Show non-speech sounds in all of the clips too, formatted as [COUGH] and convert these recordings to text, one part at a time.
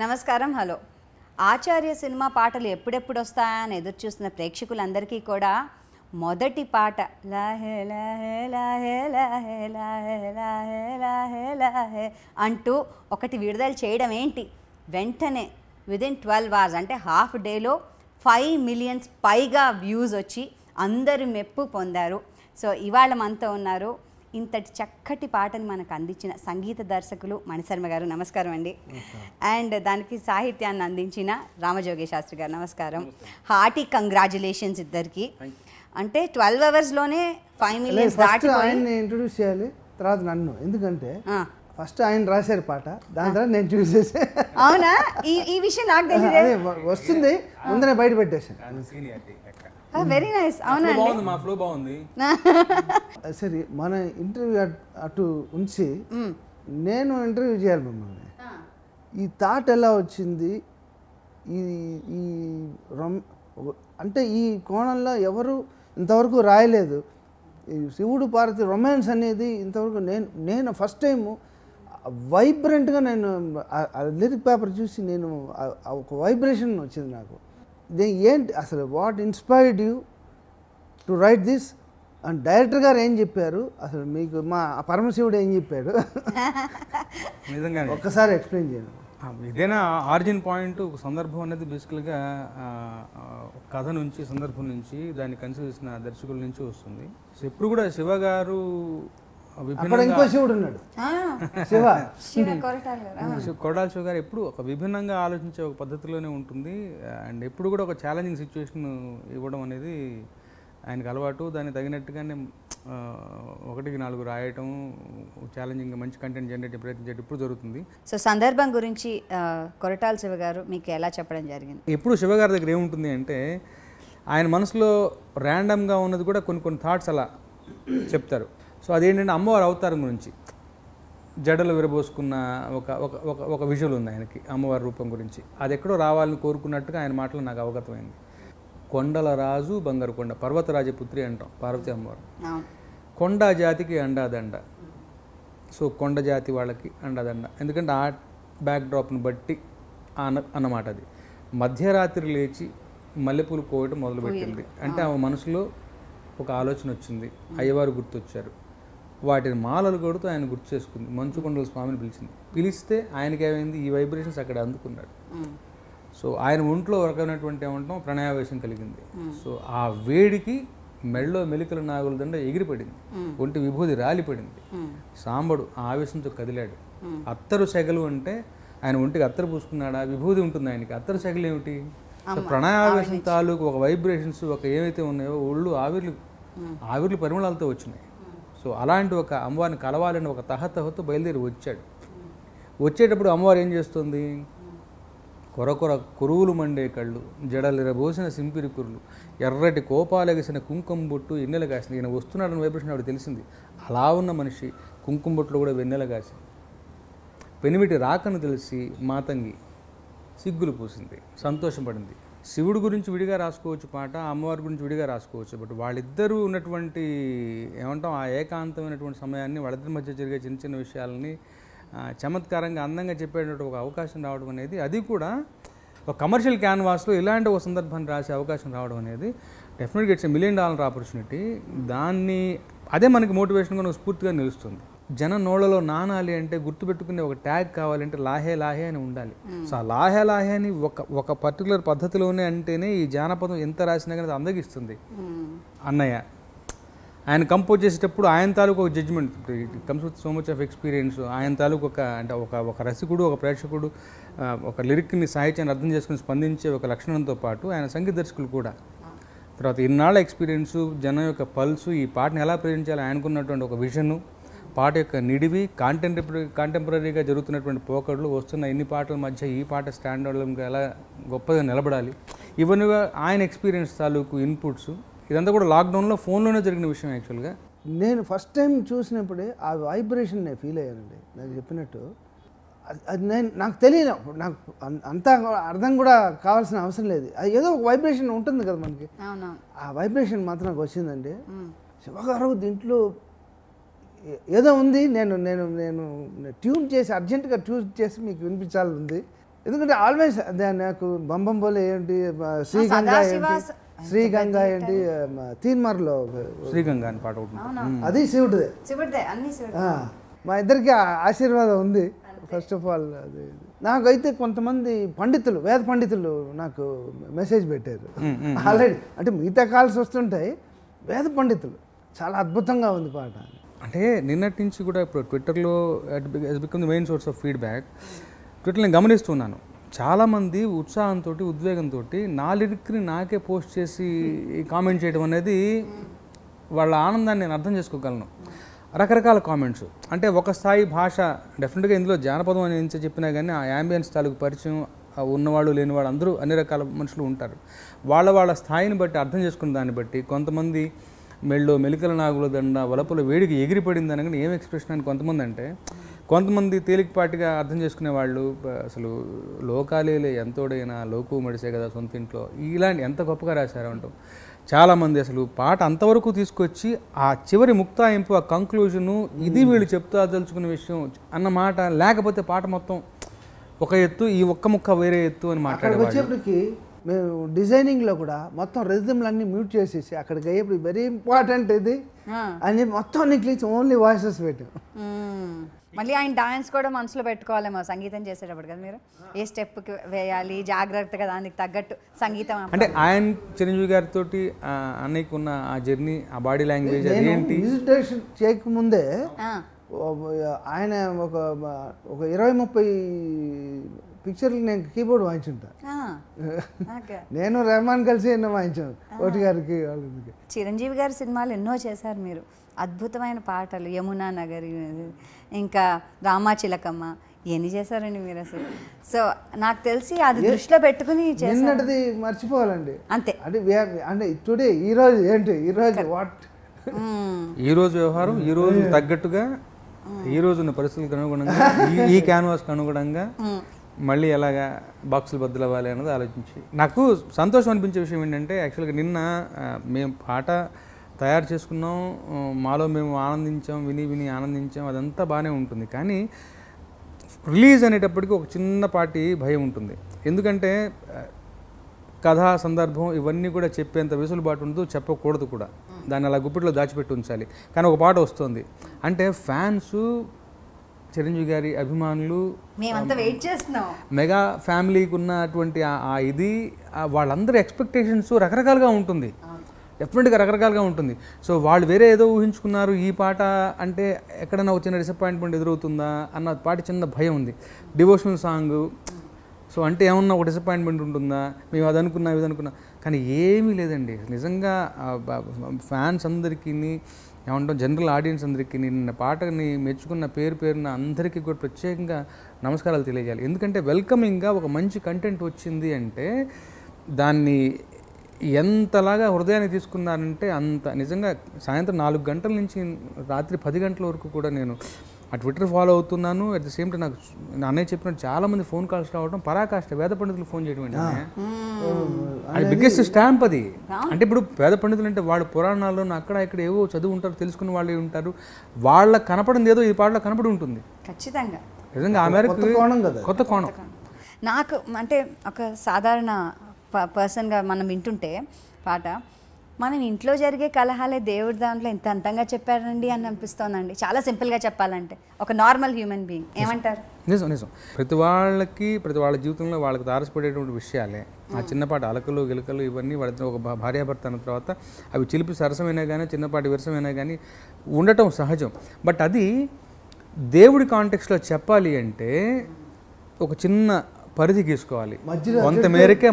నమస్కారం హలో ఆచార్య సినిమా పాటలు ఎప్పుడెప్పుడు వస్తాయా అని ఎదురు చూస్తున్న ప్రేక్షకులందరికీ కూడా మొదటి పాట అంటూ ఒకటి విడుదల చేయడం ఏంటి వెంటనే విదిన్ ట్వెల్వ్ అవర్స్ అంటే హాఫ్ డేలో ఫైవ్ మిలియన్స్ పైగా వ్యూస్ వచ్చి అందరు మెప్పు పొందారు సో ఇవాళ మనతో ఉన్నారు ఇంతటి చక్కటి పాటను మనకు అందించిన సంగీత దర్శకులు మణిశర్మ గారు నమస్కారం అండి అండ్ దానికి సాహిత్యాన్ని అందించిన రామజోగి శాస్త్రి గారు నమస్కారం హార్టీ కంగ్రాచులేషన్స్ ఇద్దరికి అంటే ట్వెల్వ్ అవర్స్లోనే ఫైవ్ మిలియన్స్ ఇంట్రొడ్యూస్ చేయాలి తర్వాత నన్ను ఎందుకంటే ఫస్ట్ ఆయన రాశారు పాట దాని తర్వాత నేను చూస్ చేసే అవునా ఈ విషయం నాకు తెలియదు వస్తుంది ముందరే బయట పెట్టేసాను వెరీ నైస్ అవునా బాగుంది మా బాగుంది సరే మన ఇంటర్వ్యూ అటు ఉంచి నేను ఇంటర్వ్యూ చేయాలి మిమ్మల్ని ఈ థాట్ ఎలా వచ్చింది ఈ ఈ రొమ్ అంటే ఈ కోణంలో ఎవరు ఇంతవరకు రాయలేదు శివుడు పార్వతి రొమాన్స్ అనేది ఇంతవరకు నేను నేను ఫస్ట్ టైము వైబ్రెంట్గా నేను లిరిక్ పేపర్ చూసి నేను ఒక వైబ్రేషన్ వచ్చింది నాకు దే ఏంటి అసలు what inspired you to write this and director గారు ఏం చెప్పారు అసలు మీకు మా పరమశివుడు ఏం చెప్పాడు నిజంగా ఒక్కసారి ఎక్స్ప్లెయిన్ చేయండి ఇదేనా ఆరిజిన్ పాయింట్ ఒక సందర్భం అనేది బేసికల్గా కథ నుంచి సందర్భం నుంచి దాన్ని కన్సిడర్ చేసిన దర్శకుల నుంచి వస్తుంది ఎప్పుడు కూడా శివ గారు అక్కడ ఇంకో శివుడు ఉన్నాడు శివ శివ గారు ఎప్పుడు ఒక విభిన్నంగా ఆలోచించే ఒక పద్ధతిలోనే ఉంటుంది అండ్ ఎప్పుడు కూడా ఒక ఛాలెంజింగ్ సిచ్యువేషన్ ఇవ్వడం అనేది ఆయనకు అలవాటు దాన్ని తగినట్టుగానే ఒకటికి నాలుగు రాయటం ఛాలెంజింగ్ మంచి కంటెంట్ జనరేట్ ప్రయత్నించేట ఇప్పుడు జరుగుతుంది సో సందర్భం గురించి కొరటాల్ శివ గారు మీకు ఎలా చెప్పడం జరిగింది ఎప్పుడు శివ గారి దగ్గర ఏముంటుంది అంటే ఆయన మనసులో ర్యాండమ్గా ఉన్నది కూడా కొన్ని కొన్ని థాట్స్ అలా చెప్తారు సో అదేంటంటే అమ్మవారి అవతారం గురించి జడలు విరబోసుకున్న ఒక ఒక ఒక ఒక విజువల్ ఉంది ఆయనకి అమ్మవారి రూపం గురించి అది ఎక్కడో రావాలని కోరుకున్నట్టుగా ఆయన మాటలు నాకు అవగతమైంది కొండల రాజు బంగారు కొండ పర్వతరాజ పుత్రి అంటాం పార్వతి అమ్మవారు కొండ జాతికి అండాదండ సో కొండ జాతి వాళ్ళకి అండదండ ఎందుకంటే ఆ బ్యాక్డ్రాప్ను బట్టి అన అన్నమాట అది మధ్యరాత్రి లేచి మల్లెపూలు కోయటం మొదలుపెట్టింది అంటే ఆమె మనసులో ఒక ఆలోచన వచ్చింది అయ్యవారు గుర్తొచ్చారు వాటిని మాలలు కొడుతూ ఆయన గుర్తు చేసుకుంది మంచుకొండల స్వామిని పిలిచింది పిలిస్తే ఆయనకి ఏమైంది ఈ వైబ్రేషన్స్ అక్కడ అందుకున్నాడు సో ఆయన ఒంట్లో రకమైనటువంటి ఏమంటాం ప్రణయావేశం కలిగింది సో ఆ వేడికి మెళ్ళో మెలికల నాగుల దండ ఎగిరిపడింది ఒంటి విభూది రాలిపడింది సాంబడు ఆవేశంతో కదిలాడు అత్తరు సెగలు అంటే ఆయన ఒంటికి అత్తరు పూసుకున్నాడా విభూది ఉంటుంది ఆయనకి అత్తరు సెగలు ఏమిటి ప్రణయావేశం తాలూకు ఒక వైబ్రేషన్స్ ఒక ఏవైతే ఉన్నాయో ఒళ్ళు ఆవిర్లు ఆవిర్లు పరిమళాలతో వచ్చినాయి సో అలాంటి ఒక అమ్మవారిని కలవాలని ఒక తహతహతో బయలుదేరి వచ్చాడు వచ్చేటప్పుడు అమ్మవారు ఏం చేస్తుంది కొరకొర కురువులు మండే కళ్ళు జడలిరబోసిన సింపిరి కురులు ఎర్రటి కోపాలగేసిన కుంకుమ బొట్టు ఎన్నెల కాసింది ఈయన వస్తున్నాడని వైబ్రేషన్ ఆవిడ తెలిసింది అలా ఉన్న మనిషి కుంకుమ బొట్టులో కూడా వెన్నెల కాసింది పెనిమిటి రాకను తెలిసి మాతంగి సిగ్గులు పూసింది సంతోషపడింది శివుడు గురించి విడిగా రాసుకోవచ్చు పాట అమ్మవారి గురించి విడిగా రాసుకోవచ్చు బట్ వాళ్ళిద్దరూ ఉన్నటువంటి ఏమంటాం ఆ ఏకాంతమైనటువంటి సమయాన్ని వాళ్ళిద్దరి మధ్య జరిగే చిన్న చిన్న విషయాలని చమత్కారంగా అందంగా చెప్పేటువంటి ఒక అవకాశం రావడం అనేది అది కూడా ఒక కమర్షియల్ క్యాన్వాస్లో ఇలాంటి ఒక సందర్భాన్ని రాసే అవకాశం రావడం అనేది డెఫినెట్గా ఇట్స్ మిలియన్ డాలర్ ఆపర్చునిటీ దాన్ని అదే మనకి మోటివేషన్గా స్ఫూర్తిగా నిలుస్తుంది జన నోళ్ళలో నానాలి అంటే గుర్తుపెట్టుకునే ఒక ట్యాగ్ కావాలంటే లాహే లాహే అని ఉండాలి సో ఆ లాహే లాహే అని ఒక ఒక పర్టికులర్ పద్ధతిలోనే అంటేనే ఈ జానపదం ఎంత రాసినా కానీ అందగిస్తుంది అన్నయ్య ఆయన కంపోజ్ చేసేటప్పుడు ఆయన తాలూకు ఒక judgement comes with so much of experience ఆయన తాలూకు ఒక అంటే ఒక ఒక రసికుడు ఒక ప్రేక్షకుడు ఒక లిరిక్ని సాహిత్యాన్ని అర్థం చేసుకుని స్పందించే ఒక లక్షణంతో పాటు ఆయన సంగీత దర్శకులు కూడా తర్వాత ఇన్నాళ్ళ ఎక్స్పీరియన్సు జనం యొక్క పల్సు ఈ పాటను ఎలా ప్రజెంట్ ఆయనకున్నటువంటి ఒక విజను పాట యొక్క నిడివి కాంటెంపరీ కాంటెంపరీగా జరుగుతున్నటువంటి పోకడలు వస్తున్న ఇన్ని పాటల మధ్య ఈ పాట స్టాండర్డ్ ఎలా గొప్పగా నిలబడాలి ఇవన్నీ ఆయన ఎక్స్పీరియన్స్ తాలూకు ఇన్పుట్స్ ఇదంతా కూడా లాక్డౌన్లో ఫోన్లోనే జరిగిన విషయం యాక్చువల్గా నేను ఫస్ట్ టైం చూసినప్పుడే ఆ వైబ్రేషన్ నేను ఫీల్ అయ్యానండి నాకు చెప్పినట్టు అది నేను నాకు తెలియదు నాకు అంతా అర్థం కూడా కావాల్సిన అవసరం లేదు అది ఏదో ఒక వైబ్రేషన్ ఉంటుంది కదా మనకి ఆ వైబ్రేషన్ మాత్రం నాకు వచ్చిందండి శివగారు దీంట్లో ఏదో ఉంది నేను నేను నేను ట్యూన్ చేసి అర్జెంటుగా ట్యూన్ చేసి మీకు వినిపించాలి ఉంది ఎందుకంటే ఆల్వేస్ నాకు బంబంబోలే ఏంటి శ్రీగంగా ఏంటి శ్రీగంగా ఏంటి తీన్మార్లో శ్రీగంగా అని పాట అది శివుడిదే మా ఇద్దరికి ఆశీర్వాదం ఉంది ఫస్ట్ ఆఫ్ ఆల్ అది నాకైతే కొంతమంది పండితులు వేద పండితులు నాకు మెసేజ్ పెట్టారు ఆల్రెడీ అంటే మిగతా కాల్స్ వస్తుంటాయి వేద పండితులు చాలా అద్భుతంగా ఉంది పాట అంటే నిన్నటి నుంచి కూడా ఇప్పుడు ట్విట్టర్లో is become the main source of feedback Twitter నేను గమనిస్తున్నాను చాలామంది ఉత్సాహంతో ఉద్వేగంతో నా లిరిక్ని నాకే పోస్ట్ చేసి కామెంట్ చేయడం అనేది వాళ్ళ ఆనందాన్ని నేను అర్థం చేసుకోగలను రకరకాల కామెంట్స్ అంటే ఒక స్థాయి భాష డెఫినెట్గా ఇందులో జానపదం అని ఎంత చెప్పినా కానీ ఆ యాంబియన్స్ తాలూకు పరిచయం ఉన్నవాళ్ళు లేని వాళ్ళు అందరూ అన్ని రకాల మనుషులు ఉంటారు వాళ్ళ వాళ్ళ స్థాయిని బట్టి అర్థం చేసుకున్న దాన్ని బట్టి కొంతమంది మెళ్ళు మెలికల నాగుల దండ వలపుల వేడికి ఎగిరిపడింది అనగానే ఏం ఎక్స్ప్రెషన్ అని కొంతమంది అంటే కొంతమంది తేలికపాటిగా అర్థం చేసుకునే వాళ్ళు అసలు లోకాలేలే ఎంతోడైనా లోకు మడిసే కదా సొంత ఇంట్లో ఇలాంటి ఎంత గొప్పగా రాశారు అంటాం చాలామంది అసలు పాట అంతవరకు తీసుకొచ్చి ఆ చివరి ముక్తాయింపు ఆ కంక్లూజను ఇది వీళ్ళు చెప్తా తెలుసుకునే విషయం అన్నమాట లేకపోతే పాట మొత్తం ఒక ఎత్తు ఈ ఒక్క ముక్క వేరే ఎత్తు అని మాట్లాడే మేము డిజైనింగ్లో కూడా మొత్తం రిజమ్లన్నీ మ్యూట్ చేసేసి అక్కడికి అయ్యేప్పుడు వెరీ ఇంపార్టెంట్ ఇది అని మొత్తం అన్ని ఓన్లీ వాయిసెస్ పెట్టాం మళ్ళీ ఆయన డాన్స్ కూడా మనసులో పెట్టుకోవాలి మా సంగీతం చేసేటప్పుడు కదా మీరు ఏ స్టెప్ వేయాలి జాగ్రత్తగా దానికి తగ్గట్టు సంగీతం అంటే ఆయన చిరంజీవి గారితో అన్నయ్యకు ఉన్న ఆ జర్నీ ఆ బాడీ లాంగ్వేజ్ ఏంటి చేయకముందే ఆయన ఒక ఒక ఇరవై ముప్పై పిక్చర్లు నేను కీబోర్డ్ వాయించుంటా [LAUGHS] నేను రెహమాన్ కలిసి ఎన్నో వాయించాను ఓటి గారికి చిరంజీవి గారి సినిమాలు ఎన్నో చేశారు మీరు అద్భుతమైన పాటలు యమునా నగరి ఇంకా రామాచిలకమ్మ ఎన్ని చేశారండి మీరు అసలు సో నాకు తెలిసి అది దృష్టిలో పెట్టుకుని నిన్నటిది మర్చిపోవాలండి అంతే అంటే అంటే టుడే ఈ రోజు ఏంటి ఈ రోజు వాట్ ఈ రోజు వ్యవహారం ఈ రోజు తగ్గట్టుగా ఈ రోజు ఉన్న పరిస్థితులకు అనుగుణంగా ఈ [LAUGHS] క్యాన్వాస్ అనుగుణంగా మళ్ళీ ఎలాగా బాక్సులు బద్దలు అవ్వాలి అన్నది ఆలోచించి నాకు సంతోషం అనిపించే విషయం ఏంటంటే యాక్చువల్గా నిన్న మేము పాట తయారు చేసుకున్నాం మాలో మేము ఆనందించాం విని విని ఆనందించాం అదంతా బాగానే ఉంటుంది కానీ రిలీజ్ అనేటప్పటికి ఒక చిన్నపాటి భయం ఉంటుంది ఎందుకంటే కథ సందర్భం ఇవన్నీ కూడా చెప్పేంత వెసులుబాటు ఉండదు చెప్పకూడదు కూడా దాన్ని అలా గుప్పిట్లో దాచిపెట్టి ఉంచాలి కానీ ఒక పాట వస్తుంది అంటే ఫ్యాన్స్ చిరంజీవి గారి అభిమానులు వెయిట్ చేస్తున్నాం మెగా ఫ్యామిలీకి ఉన్నటువంటి ఆ ఇది వాళ్ళందరి ఎక్స్పెక్టేషన్స్ రకరకాలుగా ఉంటుంది డెఫినెట్గా రకరకాలుగా ఉంటుంది సో వాళ్ళు వేరే ఏదో ఊహించుకున్నారు ఈ పాట అంటే ఎక్కడైనా వచ్చిన డిసప్పాయింట్మెంట్ ఎదురవుతుందా అన్న పాట చిన్న భయం ఉంది డివోషనల్ సాంగ్ సో అంటే ఏమన్నా ఒక డిసప్పాయింట్మెంట్ ఉంటుందా మేము అది అనుకున్నాం ఇది అనుకున్నాం కానీ ఏమీ లేదండి నిజంగా ఫ్యాన్స్ అందరికీ ఏమంటాం జనరల్ ఆడియన్స్ అందరికీ నిన్న పాటని మెచ్చుకున్న పేరు పేరున అందరికీ కూడా ప్రత్యేకంగా నమస్కారాలు తెలియజేయాలి ఎందుకంటే వెల్కమింగ్గా ఒక మంచి కంటెంట్ వచ్చింది అంటే దాన్ని ఎంతలాగా హృదయాన్ని తీసుకున్నారంటే అంత నిజంగా సాయంత్రం నాలుగు గంటల నుంచి రాత్రి పది గంటల వరకు కూడా నేను ఆ ట్విట్టర్ ఫాలో అవుతున్నాను అట్ ద సేమ్ టైం నాకు అన్నయ్య చెప్పినట్టు చాలా మంది ఫోన్ కాల్స్ రావడం పరాకాష్ట వేద పండితులు ఫోన్ చేయడం అది బిగ్గెస్ట్ స్టాంప్ అది అంటే ఇప్పుడు వేద పండితులు అంటే వాళ్ళు పురాణాల్లో అక్కడ ఇక్కడ ఏవో చదువు ఉంటారు తెలుసుకున్న వాళ్ళే ఉంటారు వాళ్ళ కనపడింది ఏదో ఈ పాటలో కనపడి ఉంటుంది ఖచ్చితంగా నిజంగా కోణం కొత్త కోణం నాకు అంటే ఒక సాధారణ పర్సన్గా మనం వింటుంటే పాట మనం ఇంట్లో జరిగే కలహాలే దేవుడి దాంట్లో ఇంత అంతంగా చెప్పారండి అని అనిపిస్తోందండి చాలా సింపుల్గా చెప్పాలంటే ఒక నార్మల్ హ్యూమన్ బీయింగ్ ఏమంటారు నిజం నిజం ప్రతి వాళ్ళకి ప్రతి వాళ్ళ జీవితంలో వాళ్ళకి తారసపడేటువంటి విషయాలే ఆ చిన్నపాటి అలకలు గిలకలు ఇవన్నీ వాళ్ళ ఒక భార్యాభర్త అన్న తర్వాత అవి చిలిపి సరసమైనా కానీ చిన్నపాటి విరసమైనా కానీ ఉండటం సహజం బట్ అది దేవుడి కాంటెక్స్లో చెప్పాలి అంటే ఒక చిన్న పరిధి తీసుకోవాలి కొంత మేరకే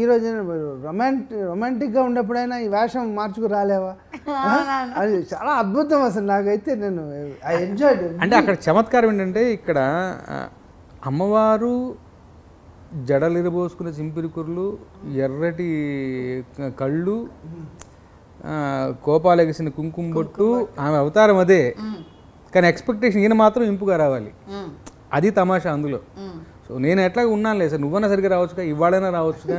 ఈ రోజు రొమాంటిక్ రొమాంటిక్గా ఉన్నప్పుడైనా ఈ వేషం మార్చుకు రాలేవా అది చాలా అద్భుతం అసలు నాకైతే నేను ఐ ఎంజాయ్ అంటే అక్కడ చమత్కారం ఏంటంటే ఇక్కడ అమ్మవారు జడలిరబోసుకున్న చింపిరికుర్లు ఎర్రటి కళ్ళు కోపాలెగిసిన కుంకుమ బొట్టు ఆమె అవతారం అదే కానీ ఎక్స్పెక్టేషన్ ఈయన మాత్రం ఇంపుగా రావాలి అది తమాషా అందులో సో నేను ఎట్లా ఉన్నాను లేదు సార్ నువ్వన్నా సరిగ్గా రావచ్చుగా ఇవాళైనా రావచ్చుగా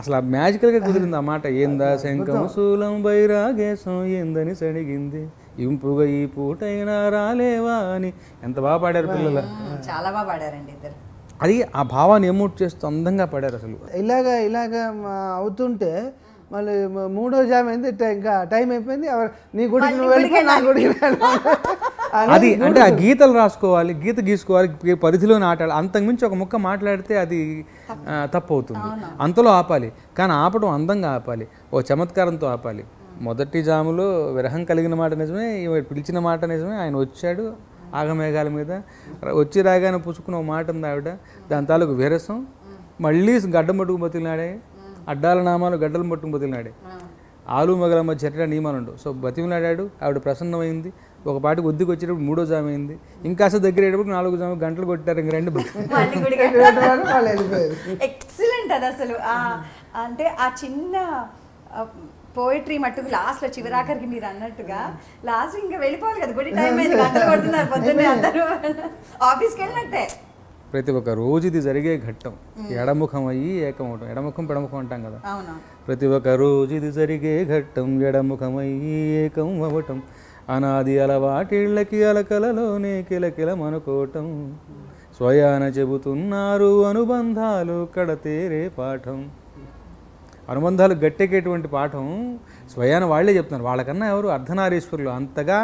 అసలు ఆ మ్యాజికల్గా కుదిరింది ఆ మాట ఏందా శంఖము శూలం బైరాగేశం ఏందని సడిగింది ఇంపుగా ఈ పూటైనా రాలేవా అని ఎంత బాగా పాడారు పిల్లలు చాలా బాగా పాడారండి ఇద్దరు అది ఆ భావాన్ని ఎమోట్ చేస్తూ అందంగా పాడారు అసలు ఇలాగా ఇలాగా అవుతుంటే మళ్ళీ మూడో జామ్ అయింది ఇంకా టైం అయిపోయింది నీ గుడికి నా గుడికి [LAUGHS] అది అంటే ఆ గీతలు రాసుకోవాలి గీత గీసుకోవాలి పరిధిలో ఆటాలి అంతకుమించి ఒక ముక్క మాట్లాడితే అది తప్పు అవుతుంది అంతలో ఆపాలి కానీ ఆపడం అందంగా ఆపాలి ఓ చమత్కారంతో ఆపాలి మొదటి జాములో విరహం కలిగిన మాట నిజమే పిలిచిన మాట నిజమే ఆయన వచ్చాడు ఆగమేఘాల మీద వచ్చి రాగానే పుచ్చుకున్న మాట ఉంది ఆవిడ దాని తాలూకు విరసం మళ్ళీ గడ్డం పట్టుకు బతికినాడే అడ్డాల నామాలు గడ్డలు పట్టుకుని బతికినాడే ఆలు మగల మధ్య నియమాలు ఉండవు సో బతిమిలాడాడు ఆవిడ ప్రసన్నమైంది ఒక పాటికి ఒద్దుకు వచ్చేటప్పుడు మూడో జామ అయింది ఇంకా అసలు దగ్గర అయ్యేటప్పుడు నాలుగు జామ గంటలు కొట్టారు ఇంక రెండు ఎక్సలెంట్ [LAUGHS] అది అసలు అంటే ఆ చిన్న పోయిట్రీ మట్టుకు లాస్ట్ లో చివరాఖరికి మీరు అన్నట్టుగా లాస్ట్ ఇంకా వెళ్ళిపోవాలి కదా గుడి టైం అయింది గంటలు కొడుతున్నారు పొద్దున్నే అందరూ ఆఫీస్కి [LAUGHS] వెళ్ళినట్టే ప్రతి ఒక్క రోజు ఇది జరిగే ఘట్టం ఎడముఖం అయ్యి ఏకమవటం ఎడముఖం పెడముఖం అంటాం కదా ప్రతి ఒక్క రోజు ఇది జరిగే ఘట్టం ఎడముఖం అయ్యి ఏకం అవటం అనాది అలవాటిళ్ళకి అలకలలోనే కిలకిల మనకోటం స్వయాన చెబుతున్నారు అనుబంధాలు కడతేరే పాఠం అనుబంధాలు గట్టెక్కేటువంటి పాఠం స్వయాన వాళ్లే చెప్తున్నారు వాళ్ళకన్నా ఎవరు అర్ధనారీశ్వరులు అంతగా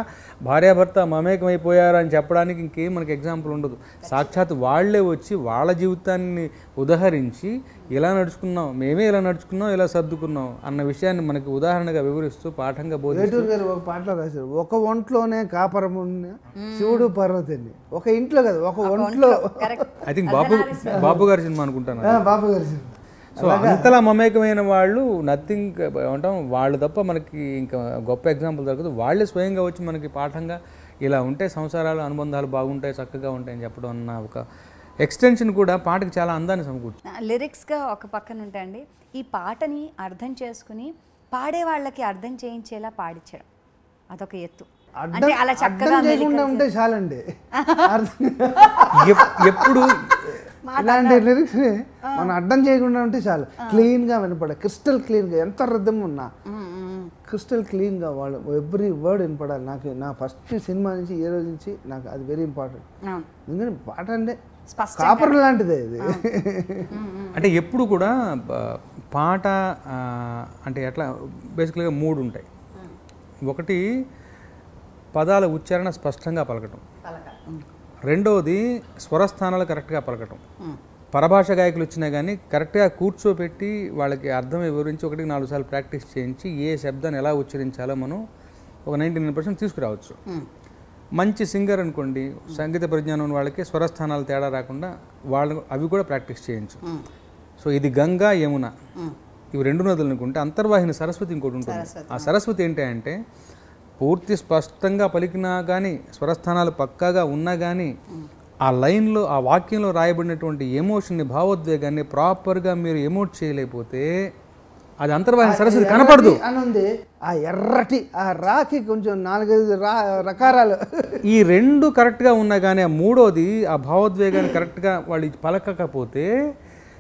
భార్యాభర్త మమేకమైపోయారు అని చెప్పడానికి ఇంకేం మనకి ఎగ్జాంపుల్ ఉండదు సాక్షాత్ వాళ్లే వచ్చి వాళ్ళ జీవితాన్ని ఉదహరించి ఇలా నడుచుకున్నాం మేమే ఇలా నడుచుకున్నాం ఇలా సర్దుకున్నాం అన్న విషయాన్ని మనకి ఉదాహరణగా వివరిస్తూ పాఠంగా బోధిస్తూ గారు ఒక పాటలో రాశారు ఒక ఒంట్లోనే కాపరము శివుడు పర్వతండి ఒక ఇంట్లో కదా ఒక ఒంట్లో ఐ థింక్ బాబు బాబు గారి సినిమా అనుకుంటాను బాబు గారి సినిమా సో అంతలా మమేకమైన వాళ్ళు నథింగ్ ఉంటాం వాళ్ళు తప్ప మనకి ఇంకా గొప్ప ఎగ్జాంపుల్ దొరకదు వాళ్ళే స్వయంగా వచ్చి మనకి పాఠంగా ఇలా ఉంటే సంసారాలు అనుబంధాలు బాగుంటాయి చక్కగా ఉంటాయని చెప్పడం అన్న ఒక ఎక్స్టెన్షన్ కూడా పాటకి చాలా అందాన్ని సమకూర్చు లిరిక్స్గా ఒక పక్కన ఉంటాయండి ఈ పాటని అర్థం చేసుకుని పాడే వాళ్ళకి అర్థం చేయించేలా పాడించడం అదొక ఎత్తు అంటే అలా చక్కగా ఉంటే చాలండి [LAUGHS] ఎప్పుడు ఇలాంటి లిరిక్స్ మనం అడ్డం చేయకుండా ఉంటే చాలు క్లీన్గా వినపడే క్రిస్టల్ క్లీన్గా ఎంత రద్దం ఉన్నా క్రిస్టల్ క్లీన్గా వాళ్ళు ఎవ్రీ వర్డ్ వినపడాలి నాకు నా ఫస్ట్ సినిమా నుంచి ఏ రోజు నుంచి నాకు అది వెరీ ఇంపార్టెంట్ ఎందుకంటే పాట అంటే కాపర్ లాంటిదే ఇది [LAUGHS] అంటే ఎప్పుడు కూడా పాట అంటే ఎట్లా బేసికల్గా మూడు ఉంటాయి ఒకటి పదాల ఉచ్చారణ స్పష్టంగా పలకటం రెండవది స్వరస్థానాలు కరెక్ట్గా పలకటం పరభాష గాయకులు వచ్చినా కానీ కరెక్ట్గా కూర్చోబెట్టి వాళ్ళకి అర్థం వివరించి ఒకటికి నాలుగు సార్లు ప్రాక్టీస్ చేయించి ఏ శబ్దాన్ని ఎలా ఉచ్చరించాలో మనం ఒక నైంటీ నైన్ పర్సెంట్ తీసుకురావచ్చు మంచి సింగర్ అనుకోండి సంగీత పరిజ్ఞానం వాళ్ళకి స్వరస్థానాలు తేడా రాకుండా వాళ్ళు అవి కూడా ప్రాక్టీస్ చేయొచ్చు సో ఇది గంగా యమున ఇవి రెండు నదులు అనుకుంటే అంతర్వాహిని సరస్వతి ఇంకోటి ఉంటుంది ఆ సరస్వతి ఏంటి అంటే పూర్తి స్పష్టంగా పలికినా కానీ స్వరస్థానాలు పక్కాగా ఉన్నా కానీ ఆ లైన్లో ఆ వాక్యంలో రాయబడినటువంటి ఎమోషన్ని భావోద్వేగాన్ని ప్రాపర్గా మీరు ఎమోట్ చేయలేకపోతే అది అంతర్వాహిన సరస్వతి కనపడదు అని ఉంది ఆ ఎర్రటి ఆ రాకి కొంచెం నాలుగైదు రా రకారాలు ఈ రెండు కరెక్ట్గా ఉన్నా కానీ ఆ మూడోది ఆ భావోద్వేగాన్ని కరెక్ట్గా వాళ్ళు పలకకపోతే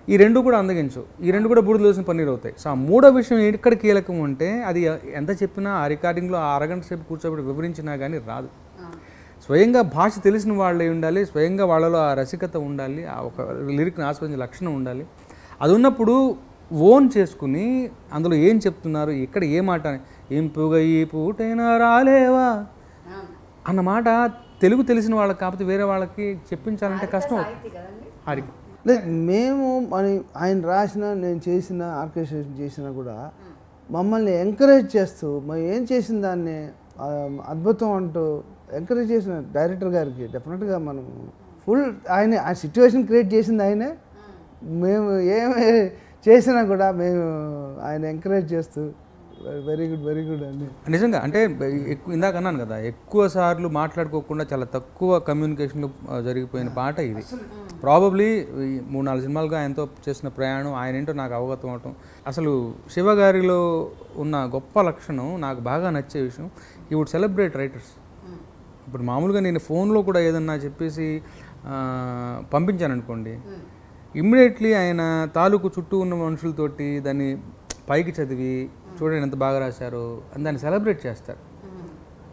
ఈ రెండు కూడా అందగించు ఈ రెండు కూడా బూడిద దోసిన పన్నీరు అవుతాయి సో ఆ మూడో విషయం ఎక్కడ కీలకం అంటే అది ఎంత చెప్పినా ఆ రికార్డింగ్లో ఆ అరగంట సేపు కూర్చోబెట్టి వివరించినా కానీ రాదు స్వయంగా భాష తెలిసిన వాళ్ళే ఉండాలి స్వయంగా వాళ్ళలో ఆ రసికత ఉండాలి ఆ ఒక లిరిక్ని ఆస్వాదించే లక్షణం ఉండాలి అది ఉన్నప్పుడు ఓన్ చేసుకుని అందులో ఏం చెప్తున్నారు ఇక్కడ ఏ మాట ఇంపుగా ఈ పూటైనా రాలేవా అన్నమాట తెలుగు తెలిసిన వాళ్ళకి కాకపోతే వేరే వాళ్ళకి చెప్పించాలంటే కష్టం హరికి మేము అని ఆయన రాసిన నేను చేసిన ఆర్కెస్ట్రేషన్ చేసినా కూడా మమ్మల్ని ఎంకరేజ్ చేస్తూ మరి ఏం చేసిన దాన్ని అద్భుతం అంటూ ఎంకరేజ్ చేసిన డైరెక్టర్ గారికి డెఫినెట్గా మనం ఫుల్ ఆయన ఆ సిచ్యువేషన్ క్రియేట్ చేసింది ఆయనే మేము ఏమి చేసినా కూడా మేము ఆయన ఎంకరేజ్ చేస్తూ వెరీ గుడ్ వెరీ గుడ్ అండి నిజంగా అంటే ఎక్కువ ఇందాక అన్నాను కదా ఎక్కువ సార్లు మాట్లాడుకోకుండా చాలా తక్కువ కమ్యూనికేషన్లో జరిగిపోయిన పాట ఇది ప్రాబబ్లీ మూడు నాలుగు సినిమాలుగా ఆయనతో చేసిన ప్రయాణం ఆయన ఏంటో నాకు అవగతం అవటం అసలు శివగారిలో ఉన్న గొప్ప లక్షణం నాకు బాగా నచ్చే విషయం ఈ వుడ్ సెలబ్రేట్ రైటర్స్ ఇప్పుడు మామూలుగా నేను ఫోన్లో కూడా ఏదన్నా చెప్పేసి పంపించాను అనుకోండి ఇమ్మీడియట్లీ ఆయన తాలూకు చుట్టూ ఉన్న మనుషులతోటి దాన్ని పైకి చదివి చూడండి ఎంత బాగా రాశారు అని దాన్ని సెలబ్రేట్ చేస్తారు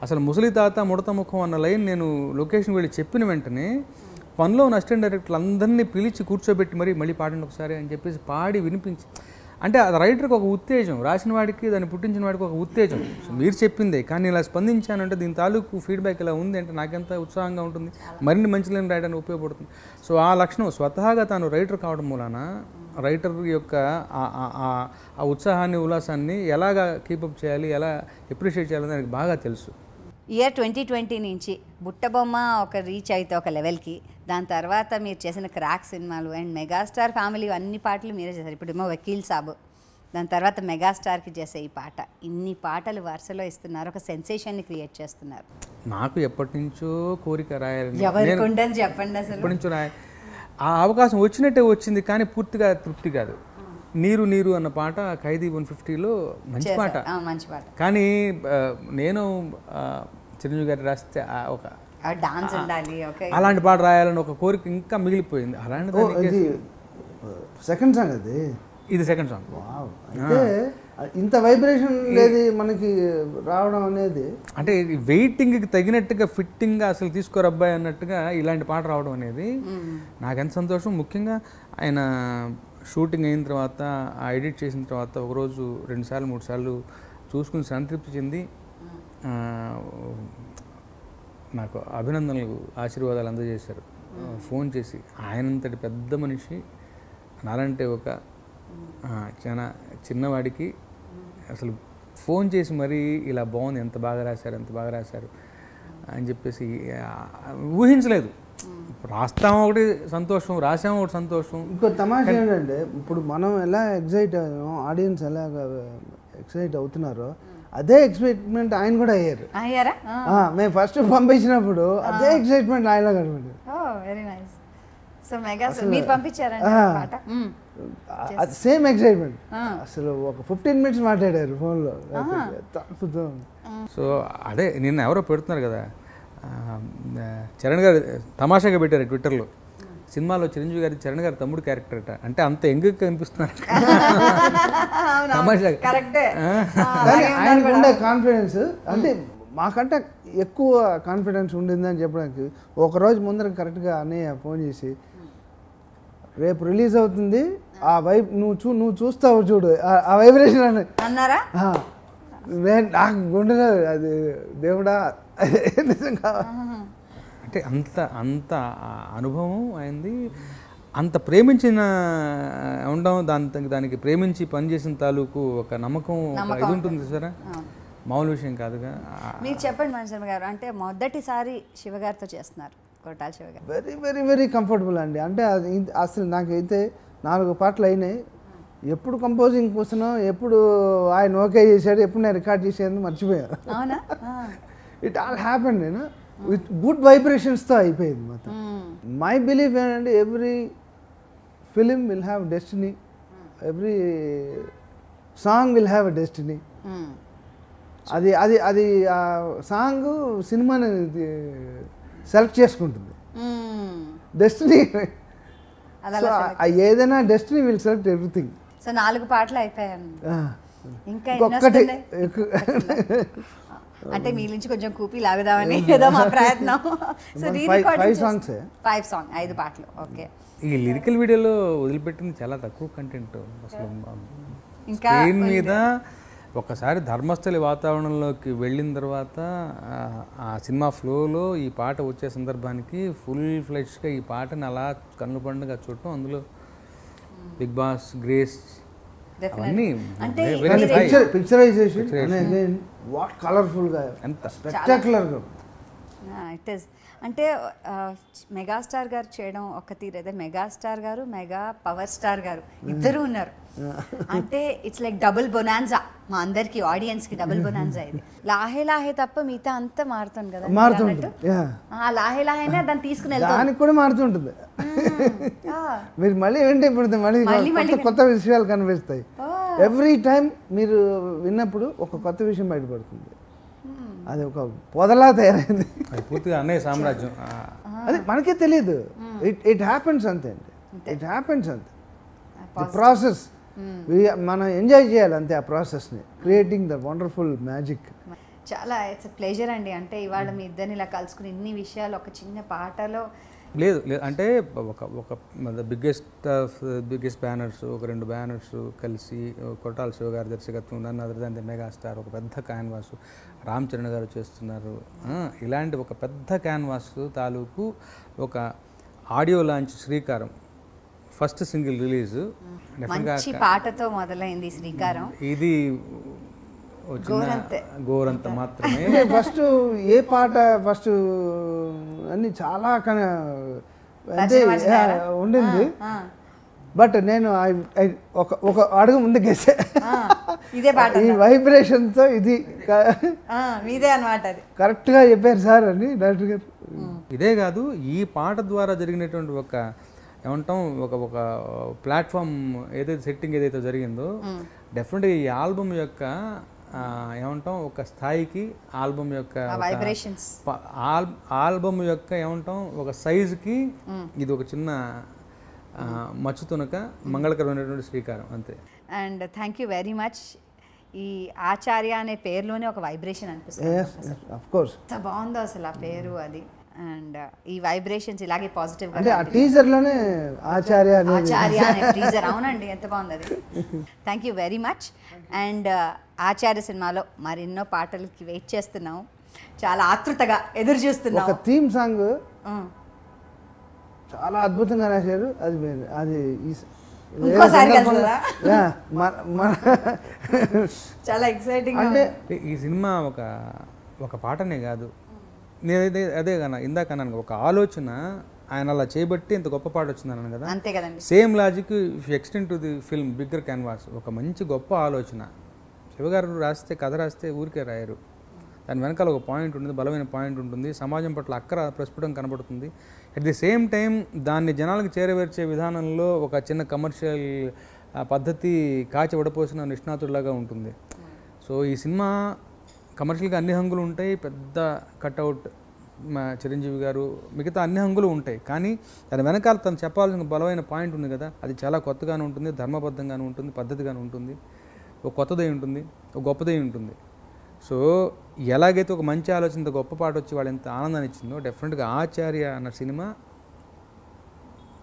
అసలు ముసలి తాత ముడత ముఖం అన్న లైన్ నేను లొకేషన్ వెళ్ళి చెప్పిన వెంటనే పనిలో ఉన్న అసిస్టెంట్ డైరెక్టర్లు అందరినీ పిలిచి కూర్చోబెట్టి మరీ మళ్ళీ పాడండి ఒకసారి అని చెప్పేసి పాడి వినిపించి అంటే రైటర్కి ఒక ఉత్తేజం రాసిన వాడికి దాన్ని పుట్టించిన వాడికి ఒక ఉత్తేజం మీరు చెప్పిందే కానీ ఇలా స్పందించానంటే దీని తాలూకు ఫీడ్బ్యాక్ ఇలా ఉంది అంటే నాకెంత ఉత్సాహంగా ఉంటుంది మరిన్ని మంచిలేని రాయడానికి ఉపయోగపడుతుంది సో ఆ లక్షణం స్వతహాగా తాను రైటర్ కావడం మూలాన రైటర్ యొక్క ఆ ఉత్సాహాన్ని ఉల్లాసాన్ని ఎలాగా కీపప్ చేయాలి ఎలా ఎప్రిషియేట్ చేయాలని దానికి బాగా తెలుసు ఇయర్ ట్వంటీ ట్వంటీ నుంచి బుట్టబొమ్మ ఒక రీచ్ అయితే ఒక లెవెల్కి దాని తర్వాత మీరు చేసిన క్రాక్ సినిమాలు అండ్ మెగాస్టార్ ఫ్యామిలీ అన్ని పాటలు మీరే చేశారు ఏమో వకీల్ సాబు దాని తర్వాత మెగాస్టార్కి చేసే ఈ పాట ఇన్ని పాటలు వరుసలో ఇస్తున్నారు ఒక సెన్సేషన్ని క్రియేట్ చేస్తున్నారు నాకు ఎప్పటి నుంచో కోరిక రాయాలి ఎవరికి చెప్పండి అసలు రాయాలి ఆ అవకాశం వచ్చినట్టే వచ్చింది కానీ పూర్తిగా తృప్తి కాదు నీరు నీరు అన్న పాట ఖైదీ వన్ ఫిఫ్టీలో మంచి పాట మంచి పాట కానీ నేను చిరంజీవి గారు రాస్తే ఒక డాన్స్ ఉండాలి అలాంటి పాట రాయాలని ఒక కోరిక ఇంకా మిగిలిపోయింది అలాంటి సెకండ్ సాంగ్ అది ఇది సెకండ్ సాంగ్ అంటే ఇంత వైబ్రేషన్ లేదు మనకి రావడం అనేది అంటే వెయిటింగ్కి తగినట్టుగా ఫిట్టింగ్ అసలు తీసుకోరు అబ్బాయి అన్నట్టుగా ఇలాంటి పాట రావడం అనేది నాకెంత సంతోషం ముఖ్యంగా ఆయన షూటింగ్ అయిన తర్వాత ఆ ఎడిట్ చేసిన తర్వాత ఒకరోజు రెండుసార్లు మూడు సార్లు చూసుకుని సంతృప్తి చెంది నాకు అభినందనలు ఆశీర్వాదాలు అందజేశారు ఫోన్ చేసి ఆయనంతటి పెద్ద మనిషి నాలంటే ఒక చాలా చిన్నవాడికి అసలు ఫోన్ చేసి మరీ ఇలా బాగుంది ఎంత బాగా రాశారు ఎంత బాగా రాశారు అని చెప్పేసి ఊహించలేదు రాస్తాం ఒకటి సంతోషం రాసాం ఒకటి సంతోషం ఇంకో తమాష ఏంటంటే ఇప్పుడు మనం ఎలా ఎక్సైట్ అయ్యాము ఆడియన్స్ ఎలా ఎక్సైట్ అవుతున్నారో అదే ఎక్సైట్మెంట్ ఆయన కూడా అయ్యారు మేము ఫస్ట్ పంపించినప్పుడు అదే ఎక్సైట్మెంట్ ఆయన very nice so mega same excitement అసలు ఒక ఫిఫ్టీన్ మినిట్స్ మాట్లాడారు ఫోన్లో సో అదే నిన్న ఎవరో పెడుతున్నారు కదా చరణ్ గారు తమాషాగా పెట్టారు ట్విట్టర్లో సినిమాలో చిరంజీవి గారి చరణ్ గారు తమ్ముడు క్యారెక్టర్ అట అంటే అంత ఎంగ్ కనిపిస్తున్నారు తమాషా ఆయనకు ఉండే కాన్ఫిడెన్స్ అంటే మాకంటే ఎక్కువ కాన్ఫిడెన్స్ ఉండిందని చెప్పడానికి ఒకరోజు ముందర కరెక్ట్గా అన్నయ్య ఫోన్ చేసి రేపు రిలీజ్ అవుతుంది ఆ వైబ్ నువ్వు చూ నువ్వు చూస్తావు చూడు ఆ వైబ్రేషన్ అన్నారా నాకు గుండె అది దేవుడా నిజంగా అంటే అంత అంత అనుభవం అయింది అంత ప్రేమించిన ఉండడం దాని దానికి ప్రేమించి పనిచేసిన తాలూకు ఒక నమ్మకం ఇది ఉంటుంది సరే మామూలు విషయం కాదుగా మీరు చెప్పండి మహేశ్వర గారు అంటే మొదటిసారి శివగారితో చేస్తున్నారు శివ గారు వెరీ వెరీ వెరీ కంఫర్టబుల్ అండి అంటే అసలు నాకైతే నాలుగు పాటలు అయినాయి ఎప్పుడు కంపోజింగ్ కూర్చున్నాం ఎప్పుడు ఆయన ఓకే చేశాడు ఎప్పుడు నేను రికార్డ్ చేసేది మర్చిపోయాను అవునా ఇట్ ఆల్ హ్యాపెన్ నేను విత్ గుడ్ వైబ్రేషన్స్తో అయిపోయింది మాత్రం మై hmm. బిలీఫ్ ఏంటంటే every film will have destiny every song will have destiny అది అది అది ఆ సాంగ్ సినిమాని సెలెక్ట్ చేసుకుంటుంది డెస్టినీ hmm. ఏదైనా destiny will select everything so నాలుగు పాటలు అయిపోయాను ఇంకా ఒక్కటి [LAUGHS] అంటే మీ నుంచి కొంచెం కూపి లాగుదామని ఏదో మా ప్రయత్నం so five songs five song ఐదు పాటలు ఓకే ఈ లిరికల్ వీడియోలో వదిలిపెట్టింది చాలా తక్కువ కంటెంట్ అసలు ఇంకా స్క్రీన్ మీద ఒకసారి ధర్మస్థలి వాతావరణంలోకి వెళ్ళిన తర్వాత ఆ సినిమా ఫ్లోలో ఈ పాట వచ్చే సందర్భానికి ఫుల్ ఫ్లెష్గా ఈ పాటను అలా కన్ను పండుగ చూడటం అందులో బిగ్ బాస్ గ్రేస్ అవన్నీ పిక్చరైజేషన్ వాట్ కలర్ఫుల్ గా స్పెక్టాక్యులర్ గా ఇట్ ఇస్ అంటే మెగాస్టార్ గారు చేయడం ఒక తీరేదే మెగాస్టార్ గారు మెగా పవర్ స్టార్ గారు ఇద్దరు ఉన్నారు అంటే ఇట్స్ లైక్ డబుల్ బొనాన్జా మా అందరికి ఆడియన్స్ కి డబుల్ బొనాన్జా ఇది లాహే లాహే తప్ప మిగతా అంతా మారుతుంది కదా మారుతుంది ఆ లాహే లాహేనే దాన్ని తీసుకుని దానికి కూడా మారుతుంటుంది మీరు మళ్ళీ ఏంటి ఇప్పుడు మళ్ళీ కొత్త విషయాలు కనిపిస్తాయి ఎవ్రీ టైం మీరు విన్నప్పుడు ఒక కొత్త విషయం బయటపడుతుంది అది ఒక పొదలా తయారైంది పూర్తిగా అన్నయ్య సామ్రాజ్యం అది మనకే తెలియదు ఇట్ ఇట్ హ్యాపెన్స్ అంతే అండి ఇట్ హ్యాపెన్స్ అంతే ది ప్రాసెస్ మనం ఎంజాయ్ చేయాలి అంతే ఆ ప్రాసెస్ని క్రియేటింగ్ ద వండర్ఫుల్ మ్యాజిక్ చాలా ఇట్స్ ప్లెజర్ అండి అంటే ఇవాళ మీ ఇద్దరిని ఇలా కలుసుకుని ఇన్ని విషయాలు ఒక చిన్న పాటలో లేదు లేదు అంటే ఒక ఒక బిగ్గెస్ట్ ఆఫ్ బిగ్గెస్ట్ బ్యానర్స్ ఒక రెండు బ్యానర్స్ కలిసి కొట్టాల శివ గారి దర్శకత్వం దాన్ని అదర్ దాని ది మెగాస్టార్ ఒక పెద్ద క్యాన్వాస్ రామ్ చరణ్ గారు చేస్తున్నారు ఇలాంటి ఒక పెద్ద క్యాన్వాస్ తాలూకు ఒక ఆడియో లాంచ్ శ్రీకారం ఫస్ట్ సింగిల్ రిలీజ్ పాటతో మొదలైంది శ్రీకారం ఇది గోరంత మాత్రమే ఫస్ట్ ఏ పాట ఫస్ట్ అన్ని చాలా అంటే ఉండింది బట్ నేను ఒక ఒక అడుగు ముందు గెసే ఇదే పాట ఈ వైబ్రేషన్తో ఇది మీదే అనమాట కరెక్ట్గా చెప్పారు సార్ అని డైరెక్టర్ గారు ఇదే కాదు ఈ పాట ద్వారా జరిగినటువంటి ఒక ఏమంటాం ఒక ఒక ప్లాట్ఫామ్ ఏదైతే సెట్టింగ్ ఏదైతే జరిగిందో డెఫినెట్గా ఈ ఆల్బమ్ యొక్క ఏమంటాం ఒక స్థాయికి ఆల్బమ్ యొక్క ఆల్బమ్ యొక్క ఏమంటాం ఒక సైజుకి ఇది ఒక చిన్న మచ్చుతునక మంగళకరమైనటువంటి శ్రీకారం అంతే and thank you very much ఈ ఆచార్య అనే పేరులోనే ఒక వైబ్రేషన్ అనిపిస్తుంది బాగుందో అసలు ఆ పేరు అది అండ్ ఈ వైబ్రేషన్స్ ఇలాగే పాజిటివ్ అంటే ఆ టీజర్ లోనే ఆచార్య ఆచార్య టీజర్ అవునండి ఎంత బాగుంది అది thank you very much and Acharya సినిమాలో మరెన్నో పాటలకి వెయిట్ చేస్తున్నాం చాలా ఆతృతగా ఎదురు చూస్తున్నాం ఒక థీమ్ సాంగ్ చాలా అద్భుతంగా రాశారు అది అది చాలా ఎక్సైటింగ్ అంటే ఈ సినిమా ఒక ఒక పాటనే కాదు నేనైతే అదే కన్నా ఇందాక అన్నాను ఒక ఆలోచన ఆయన అలా చేయబట్టి ఇంత గొప్ప పాట వచ్చింది అన్నాను కదా అంతే కదండి same logic extend to the film bigger canvas ఒక మంచి గొప్ప ఆలోచన శివగారు రాస్తే కథ రాస్తే ఊరికే రాయరు దాని వెనకాల ఒక పాయింట్ ఉంటుంది బలమైన పాయింట్ ఉంటుంది సమాజం పట్ల అక్కర ప్రస్ఫుటం కనబడుతుంది అట్ ది సేమ్ టైం దాన్ని జనాలకు చేరవేర్చే విధానంలో ఒక చిన్న కమర్షియల్ పద్ధతి కాచి వడపోసిన నిష్ణాతుడిలాగా ఉంటుంది సో ఈ సినిమా కమర్షియల్గా అన్ని హంగులు ఉంటాయి పెద్ద కట్అవుట్ మా చిరంజీవి గారు మిగతా అన్ని హంగులు ఉంటాయి కానీ దాని వెనకాల తను చెప్పాల్సిన బలమైన పాయింట్ ఉంది కదా అది చాలా కొత్తగానే ఉంటుంది ధర్మబద్ధంగానే ఉంటుంది పద్ధతిగానే ఉంటుంది ఒక కొత్తదై ఉంటుంది ఒక గొప్పదై ఉంటుంది సో ఎలాగైతే ఒక మంచి ఆలోచన గొప్ప పాట వచ్చి వాళ్ళు ఎంత ఆనందాన్ని ఇచ్చిందో డెఫినెట్గా ఆచార్య అన్న సినిమా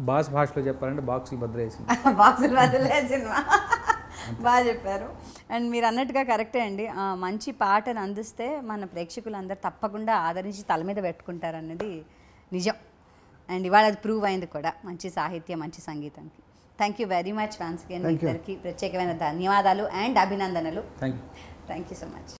బాస్ భాషలో చెప్పాలంటే బాక్సులు భద్రేసింది [LAUGHS] బాక్సులు భద్రేసింది బాగా చెప్పారు అండ్ మీరు అన్నట్టుగా కరెక్టే అండి మంచి పాటను అందిస్తే మన ప్రేక్షకులు అందరు తప్పకుండా ఆదరించి తల మీద పెట్టుకుంటారన్నది నిజం అండ్ ఇవాళ అది ప్రూవ్ అయింది కూడా మంచి సాహిత్యం మంచి సంగీతానికి thank you very much fans ఇద్దరికి ప్రత్యేకమైన ధన్యవాదాలు అండ్ అభినందనలు థ్యాంక్ యూ సో మచ్